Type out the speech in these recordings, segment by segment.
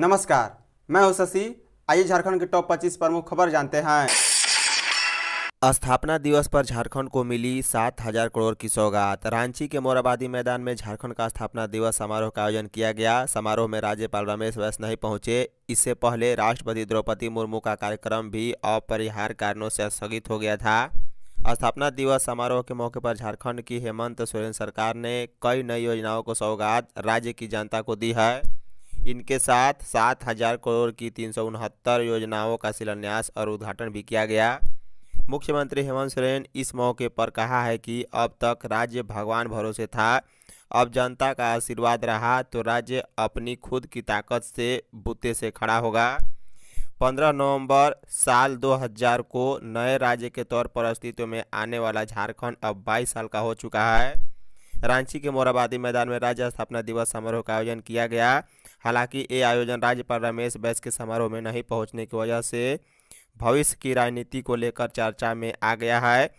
नमस्कार मैं हूं शशि आइए झारखंड के टॉप 25 प्रमुख खबर जानते हैं स्थापना दिवस पर झारखंड को मिली सात हजार करोड़ की सौगात रांची के मोराबादी मैदान में झारखंड का स्थापना दिवस समारोह का आयोजन किया गया समारोह में राज्यपाल रमेश वैश्य नहीं पहुंचे इससे पहले राष्ट्रपति द्रौपदी मुर्मू का कार्यक्रम भी अपरिहार्य कारणों से स्थगित हो गया था स्थापना दिवस समारोह के मौके पर झारखंड की हेमंत सोरेन सरकार ने कई नई योजनाओं को सौगात राज्य की जनता को दी है इनके साथ सात हजार करोड़ की तीन सौ उनहत्तर योजनाओं का शिलान्यास और उद्घाटन भी किया गया मुख्यमंत्री हेमंत सोरेन इस मौके पर कहा है कि अब तक राज्य भगवान भरोसे था अब जनता का आशीर्वाद रहा तो राज्य अपनी खुद की ताकत से बूते से खड़ा होगा 15 नवंबर साल 2000 को नए राज्य के तौर पर अस्तित्व में आने वाला झारखंड अब 22 साल का हो चुका है रांची के मोराबादी मैदान में राज्य स्थापना दिवस समारोह का आयोजन किया गया हालांकि ये आयोजन राज्यपाल रमेश बैस के समारोह में नहीं पहुंचने की वजह से भविष्य की राजनीति को लेकर चर्चा में आ गया है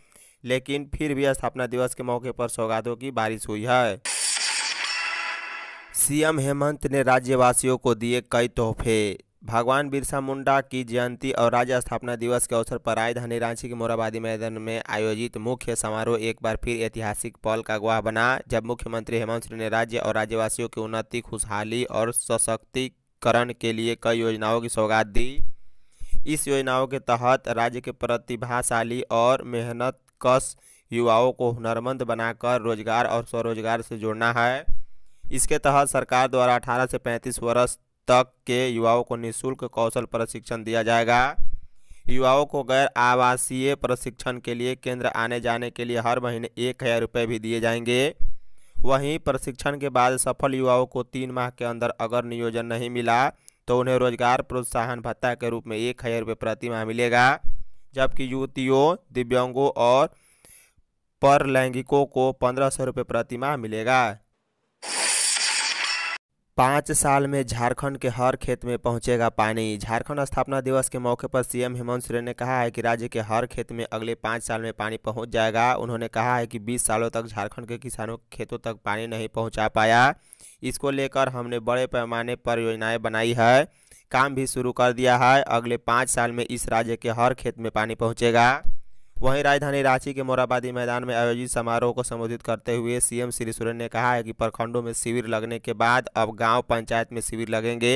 लेकिन फिर भी स्थापना दिवस के मौके पर सौगातों की बारिश हुई है सीएम हेमंत ने राज्यवासियों को दिए कई तोहफे भगवान बिरसा मुंडा की जयंती और राज्य स्थापना दिवस के अवसर पर राजधानी रांची के मोराबादी मैदान में आयोजित मुख्य समारोह एक बार फिर ऐतिहासिक पल का गवाह बना जब मुख्यमंत्री हेमंत सोरेन ने राज्य और राज्यवासियों की उन्नति खुशहाली और सशक्तिकरण के लिए कई योजनाओं की सौगात दी इस योजनाओं के तहत राज्य के प्रतिभाशाली और मेहनत कश युवाओं को हुनरमंद बनाकर रोजगार और स्वरोजगार से जोड़ना है इसके तहत सरकार द्वारा 18 से 35 वर्ष तक के युवाओं को निःशुल्क कौशल प्रशिक्षण दिया जाएगा युवाओं को गैर आवासीय प्रशिक्षण के लिए केंद्र आने जाने के लिए हर महीने एक हज़ार रुपये भी दिए जाएंगे वहीं प्रशिक्षण के बाद सफल युवाओं को तीन माह के अंदर अगर नियोजन नहीं मिला तो उन्हें रोजगार प्रोत्साहन भत्ता के रूप में एक हज़ार रुपये प्रति माह मिलेगा जबकि युवतियों दिव्यांगों और परलैंगिकों को पंद्रह सौ रुपये प्रति माह मिलेगा पाँच साल में झारखंड के हर खेत में पहुंचेगा पानी झारखंड स्थापना दिवस के मौके पर सीएम हेमंत सोरेन ने कहा है कि राज्य के हर खेत में अगले पाँच साल में पानी पहुंच जाएगा उन्होंने कहा है कि बीस सालों तक झारखंड के किसानों के खेतों तक पानी नहीं पहुंचा पाया इसको लेकर हमने बड़े पैमाने पर योजनाएँ बनाई है काम भी शुरू कर दिया है अगले पाँच साल में इस राज्य के हर खेत में पानी पहुँचेगा वहीं राजधानी रांची के मोराबादी मैदान में आयोजित समारोह को संबोधित करते हुए सीएम श्री सोरेन ने कहा है कि प्रखंडों में शिविर लगने के बाद अब गाँव पंचायत में शिविर लगेंगे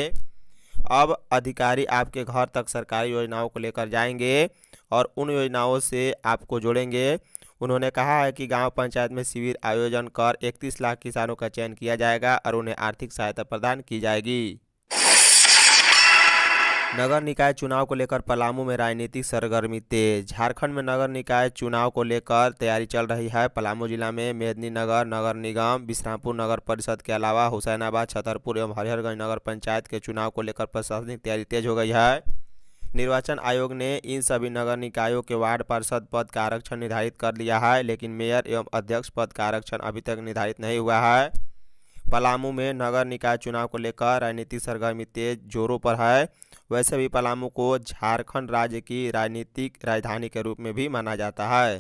अब अधिकारी आपके घर तक सरकारी योजनाओं को लेकर जाएंगे और उन योजनाओं से आपको जोड़ेंगे उन्होंने कहा है कि गांव पंचायत में शिविर आयोजन कर 31 लाख किसानों का चयन किया जाएगा और उन्हें आर्थिक सहायता प्रदान की जाएगी नगर निकाय चुनाव को लेकर पलामू में राजनीतिक सरगर्मी तेज झारखंड में नगर निकाय चुनाव को लेकर तैयारी चल रही है पलामू जिला में मेदनी नगर नगर निगम विश्रामपुर नगर परिषद के अलावा हुसैनाबाद छतरपुर एवं हरिहरगंज नगर पंचायत के चुनाव को लेकर प्रशासनिक तैयारी तेज हो गई है निर्वाचन आयोग ने इन सभी नगर निकायों के वार्ड पार्षद पद का आरक्षण निर्धारित कर लिया है लेकिन मेयर एवं अध्यक्ष पद का आरक्षण अभी तक निर्धारित नहीं हुआ है पलामू में नगर निकाय चुनाव को लेकर राजनीतिक सरगर्मी तेज जोरों पर है वैसे भी पलामू को झारखंड राज्य की राजनीतिक राजधानी के रूप में भी माना जाता है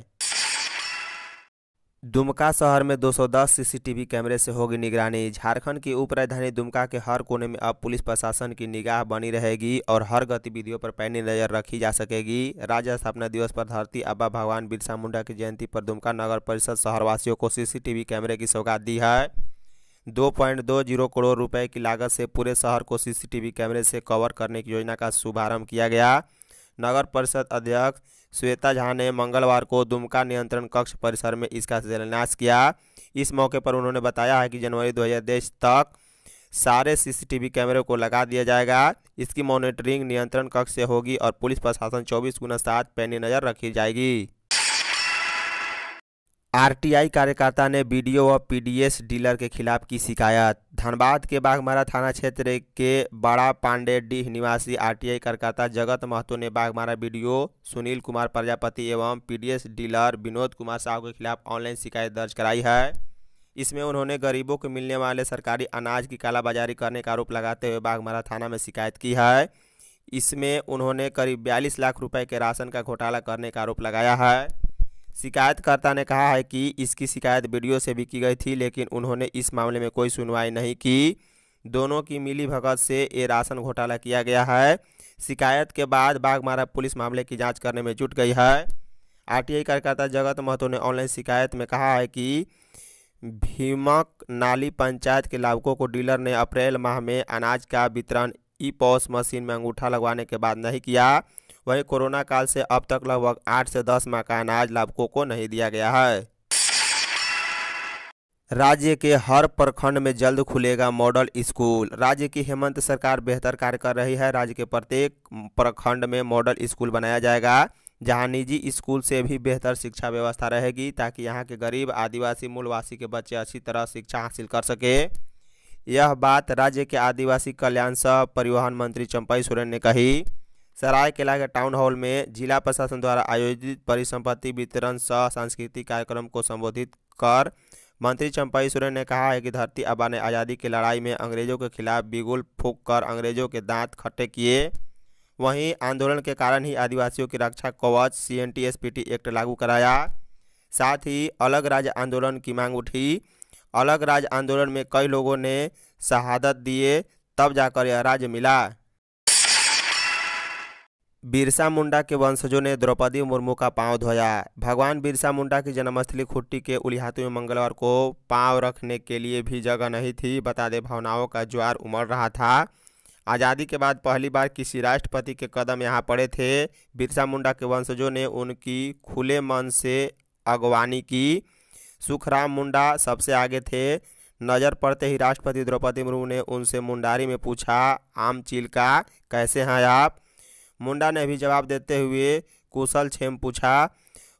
दुमका शहर में 210 सीसीटीवी कैमरे से होगी निगरानी झारखंड की उप राजधानी दुमका के हर कोने में अब पुलिस प्रशासन की निगाह बनी रहेगी और हर गतिविधियों पर पैनी नज़र रखी जा सकेगी राज्य स्थापना दिवस पर धरती अब्बा भगवान बिरसा मुंडा की जयंती पर दुमका नगर परिषद शहरवासियों को सीसीटीवी कैमरे की सौगात दी है 2.20 करोड़ रुपए की लागत से पूरे शहर को सीसीटीवी कैमरे से कवर करने की योजना का शुभारंभ किया गया नगर परिषद अध्यक्ष श्वेता झा ने मंगलवार को दुमका नियंत्रण कक्ष परिसर में इसका शिलान्यास किया इस मौके पर उन्होंने बताया है कि जनवरी दो तक सारे सीसीटीवी कैमरे को लगा दिया जाएगा इसकी मॉनिटरिंग नियंत्रण कक्ष से होगी और पुलिस प्रशासन चौबीस गुना सात पैनी नज़र रखी जाएगी आरटीआई कार्यकर्ता ने बीडीओ व पीडीएस डीलर के खिलाफ की शिकायत धनबाद के बागमारा थाना क्षेत्र के बड़ा पांडेडीह निवासी आरटीआई कार्यकर्ता जगत महतो ने बागमारा बीडीओ सुनील कुमार प्रजापति एवं पीडीएस डीलर विनोद कुमार साहू के खिलाफ ऑनलाइन शिकायत दर्ज कराई है इसमें उन्होंने गरीबों को मिलने वाले सरकारी अनाज की कालाबाजारी करने का आरोप लगाते हुए बागमारा थाना में शिकायत की है इसमें उन्होंने करीब बयालीस लाख रुपये के राशन का घोटाला करने का आरोप लगाया है शिकायतकर्ता ने कहा है कि इसकी शिकायत वीडियो से भी की गई थी लेकिन उन्होंने इस मामले में कोई सुनवाई नहीं की दोनों की मिली भगत से ये राशन घोटाला किया गया है शिकायत के बाद बागमारा पुलिस मामले की जांच करने में जुट गई है आरटीआई कार्यकर्ता जगत महतो ने ऑनलाइन शिकायत में कहा है कि भीमक नाली पंचायत के लाभुकों को डीलर ने अप्रैल माह में अनाज का वितरण ई पॉस मशीन में अंगूठा लगवाने के बाद नहीं किया वहीं कोरोना काल से अब तक लगभग आठ से दस माह का अनाज लाभुकों को नहीं दिया गया है राज्य के हर प्रखंड में जल्द खुलेगा मॉडल स्कूल राज्य की हेमंत सरकार बेहतर कार्य कर रही है राज्य के प्रत्येक प्रखंड में मॉडल स्कूल बनाया जाएगा जहां निजी स्कूल से भी बेहतर शिक्षा व्यवस्था रहेगी ताकि यहां के गरीब आदिवासी मूलवासी के बच्चे अच्छी तरह शिक्षा हासिल कर सके यह बात राज्य के आदिवासी कल्याण सह परिवहन मंत्री चंपई सोरेन ने कही सरायकेला के टाउन हॉल में जिला प्रशासन द्वारा आयोजित परिसंपत्ति वितरण सह सांस्कृतिक कार्यक्रम को संबोधित कर मंत्री चंपाई सोरेन ने कहा है कि धरती आबा ने आज़ादी की लड़ाई में अंग्रेजों के खिलाफ बिगुल फूक कर अंग्रेजों के दांत खट्टे किए वहीं आंदोलन के कारण ही आदिवासियों की रक्षा कवच C N T S P T act लागू कराया साथ ही अलग राज्य आंदोलन की मांग उठी अलग राज्य आंदोलन में कई लोगों ने शहादत दिए तब जाकर यह राज्य मिला बिरसा मुंडा के वंशजों ने द्रौपदी मुर्मू का पांव धोया भगवान बिरसा मुंडा की जन्मस्थली खुट्टी के उलिहातु में मंगलवार को पांव रखने के लिए भी जगह नहीं थी बता दें भावनाओं का ज्वार उमड़ रहा था आज़ादी के बाद पहली बार किसी राष्ट्रपति के कदम यहाँ पड़े थे बिरसा मुंडा के वंशजों ने उनकी खुले मन से अगवानी की सुखराम मुंडा सबसे आगे थे नज़र पड़ते ही राष्ट्रपति द्रौपदी मुर्मू ने उनसे मुंडारी में पूछा आम चील का कैसे हैं आप मुंडा ने भी जवाब देते हुए कुशल छेम पूछा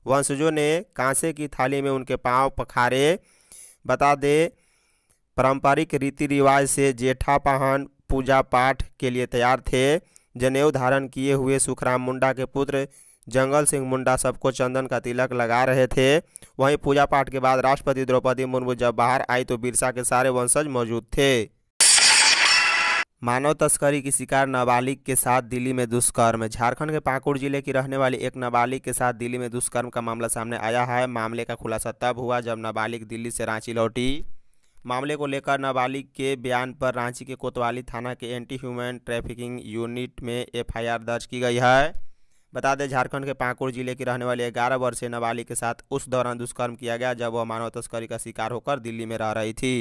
वंशजों ने कांसे की थाली में उनके पांव पखारे बता दे पारंपरिक रीति रिवाज से जेठा पाहन पूजा पाठ के लिए तैयार थे जनेऊ धारण किए हुए सुखराम मुंडा के पुत्र जंगल सिंह मुंडा सबको चंदन का तिलक लगा रहे थे वहीं पूजा पाठ के बाद राष्ट्रपति द्रौपदी मुर्मू जब बाहर आई तो बिरसा के सारे वंशज मौजूद थे मानव तस्करी की शिकार नाबालिग के साथ दिल्ली में दुष्कर्म झारखंड के पाकुड़ जिले की रहने वाली एक नाबालिग के साथ दिल्ली में दुष्कर्म का मामला सामने आया है मामले का खुलासा तब हुआ जब नाबालिग दिल्ली से रांची लौटी मामले को लेकर नाबालिग के बयान पर रांची के कोतवाली थाना के एंटी ह्यूमन ट्रैफिकिंग यूनिट में एफ दर्ज की गई है बता दें झारखंड के पाकुड़ जिले की रहने वाली ग्यारह वर्षीय नाबालिग के साथ उस दौरान दुष्कर्म किया गया जब वह मानव तस्करी का शिकार होकर दिल्ली में रह रही थी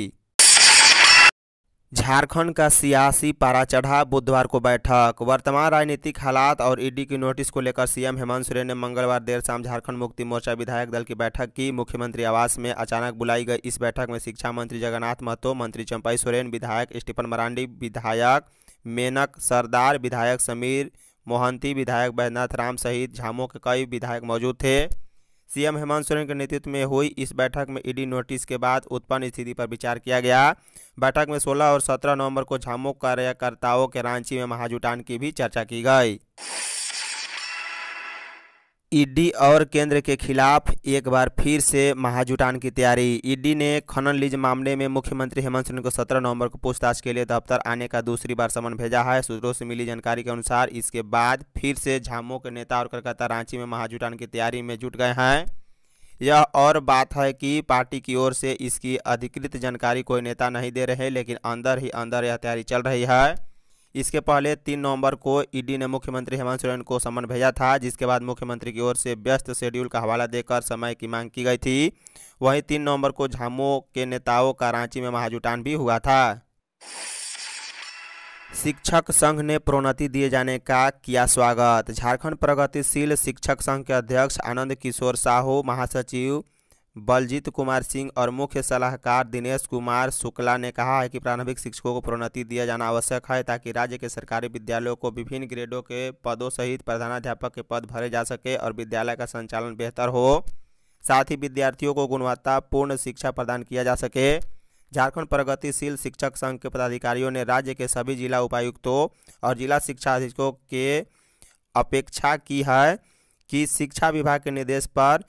झारखंड का सियासी पारा चढ़ा बुधवार को बैठक वर्तमान राजनीतिक हालात और ईडी की नोटिस को लेकर सीएम हेमंत सोरेन ने मंगलवार देर शाम झारखंड मुक्ति मोर्चा विधायक दल की बैठक की मुख्यमंत्री आवास में अचानक बुलाई गई इस बैठक में शिक्षा मंत्री जगन्नाथ महतो मंत्री चंपाई सोरेन विधायक स्टीफन मरांडी विधायक मेनक सरदार विधायक समीर मोहंती विधायक बैद्यनाथ राम सहित झामो के कई विधायक मौजूद थे सीएम हेमंत सोरेन के नेतृत्व में हुई इस बैठक में ईडी नोटिस के बाद उत्पन्न स्थिति पर विचार किया गया बैठक में 16 और 17 नवंबर को झामुक कार्यकर्ताओं के रांची में महाजुटान की भी चर्चा की गई ईडी और केंद्र के खिलाफ एक बार फिर से महाजुटान की तैयारी ईडी ने खनन लीज मामले में मुख्यमंत्री हेमंत सोरेन को 17 नवंबर को पूछताछ के लिए दफ्तर आने का दूसरी बार समन भेजा है सूत्रों से मिली जानकारी के अनुसार इसके बाद फिर से झामो के नेता और कलकत्ता रांची में महाजुटान की तैयारी में जुट गए हैं यह और बात है कि पार्टी की ओर से इसकी अधिकृत जानकारी कोई नेता नहीं दे रहे लेकिन अंदर ही अंदर यह तैयारी चल रही है इसके पहले तीन नवंबर को ईडी ने मुख्यमंत्री हेमंत सोरेन को समन भेजा था जिसके बाद मुख्यमंत्री की ओर से व्यस्त शेड्यूल का हवाला देकर समय की मांग की गई थी वहीं तीन नवंबर को झामो के नेताओं का रांची में महाजुटान भी हुआ था शिक्षक संघ ने प्रोन्नति दिए जाने का किया स्वागत झारखंड प्रगतिशील शिक्षक संघ के अध्यक्ष आनंद किशोर साहू महासचिव बलजीत कुमार सिंह और मुख्य सलाहकार दिनेश कुमार शुक्ला ने कहा है कि प्रारंभिक शिक्षकों को प्रोन्नति दिया जाना आवश्यक है ताकि राज्य के सरकारी विद्यालयों को विभिन्न ग्रेडों के पदों सहित प्रधानाध्यापक के पद भरे जा सके और विद्यालय का संचालन बेहतर हो साथ ही विद्यार्थियों को गुणवत्तापूर्ण शिक्षा प्रदान किया जा सके झारखंड प्रगतिशील शिक्षक संघ के पदाधिकारियों ने राज्य के सभी जिला उपायुक्तों और जिला शिक्षा अधीक्षकों के अपेक्षा की है कि शिक्षा विभाग के निर्देश पर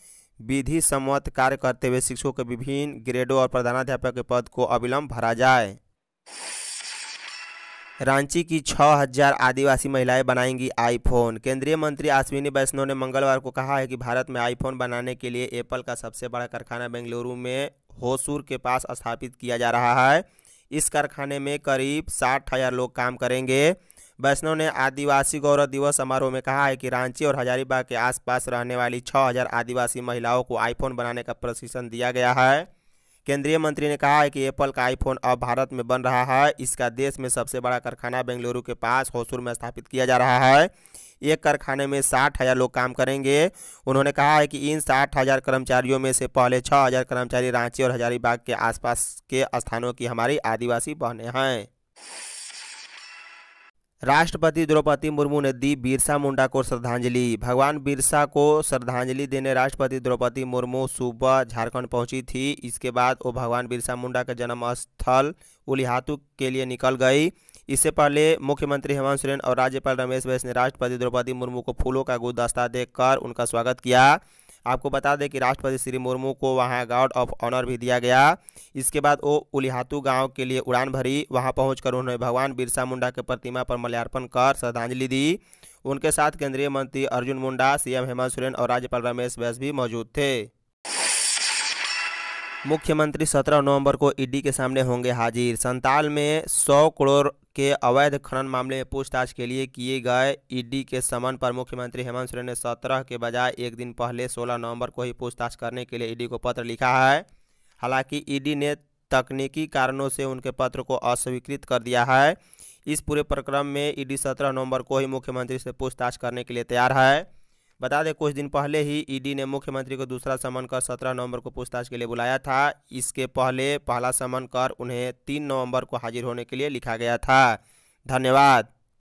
विधि सम्मत कार्य करते हुए शिक्षकों के विभिन्न ग्रेडों और प्रधानाध्यापक के पद को अविलंब भरा जाए रांची की 6000 आदिवासी महिलाएं बनाएंगी आईफोन केंद्रीय मंत्री अश्विनी वैष्णव ने मंगलवार को कहा है कि भारत में आईफोन बनाने के लिए एप्पल का सबसे बड़ा कारखाना बेंगलुरु में होसूर के पास स्थापित किया जा रहा है इस कारखाने में करीब साठ हजार लोग काम करेंगे वैष्णव ने आदिवासी गौरव दिवस समारोह में कहा है कि रांची और हजारीबाग के आसपास रहने वाली 6000 आदिवासी महिलाओं को आईफोन बनाने का प्रशिक्षण दिया गया है केंद्रीय मंत्री ने कहा है कि एप्पल का आईफोन अब भारत में बन रहा है इसका देश में सबसे बड़ा कारखाना बेंगलुरु के पास होसुर में स्थापित किया जा रहा है एक कारखाने में साठ हज़ार लोग काम करेंगे उन्होंने कहा है कि इन साठ हज़ार कर्मचारियों में से पहले छः हज़ार कर्मचारी रांची और हजारीबाग के आसपास के स्थानों की हमारी आदिवासी बहनें हैं राष्ट्रपति द्रौपदी मुर्मू ने दी बिरसा मुंडा को श्रद्धांजलि भगवान बिरसा को श्रद्धांजलि देने राष्ट्रपति द्रौपदी मुर्मू सुबह झारखंड पहुंची थी इसके बाद वो भगवान बिरसा मुंडा के जन्म स्थल उलिहातु के लिए निकल गई इससे पहले मुख्यमंत्री हेमंत सोरेन और राज्यपाल रमेश बैस ने राष्ट्रपति द्रौपदी मुर्मू को फूलों का गुलदस्ता देकर उनका स्वागत किया आपको बता दें कि राष्ट्रपति श्री मुर्मू को वहाँ गार्ड ऑफ ऑनर भी दिया गया इसके बाद वो उलिहातू गांव के लिए उड़ान भरी वहाँ पहुंचकर उन्होंने भगवान बिरसा मुंडा के प्रतिमा पर मल्यार्पण कर श्रद्धांजलि दी उनके साथ केंद्रीय मंत्री अर्जुन मुंडा सीएम हेमंत सोरेन और राज्यपाल रमेश बैस भी मौजूद थे मुख्यमंत्री 17 नवंबर को ईडी के सामने होंगे हाजिर संताल में 100 करोड़ के अवैध खनन मामले में पूछताछ के लिए किए गए ईडी के समन पर मुख्यमंत्री हेमंत सोरेन ने 17 के बजाय एक दिन पहले 16 नवंबर को ही पूछताछ करने के लिए ईडी को पत्र लिखा है हालांकि ईडी ने तकनीकी कारणों से उनके पत्र को अस्वीकृत कर दिया है इस पूरे प्रक्रम में ईडी 17 नवंबर को ही मुख्यमंत्री से पूछताछ करने के लिए तैयार है बता दें कुछ दिन पहले ही ईडी ने मुख्यमंत्री को दूसरा समन कर सत्रह नवंबर को पूछताछ के लिए बुलाया था इसके पहले पहला समन कर उन्हें तीन नवंबर को हाजिर होने के लिए लिखा गया था धन्यवाद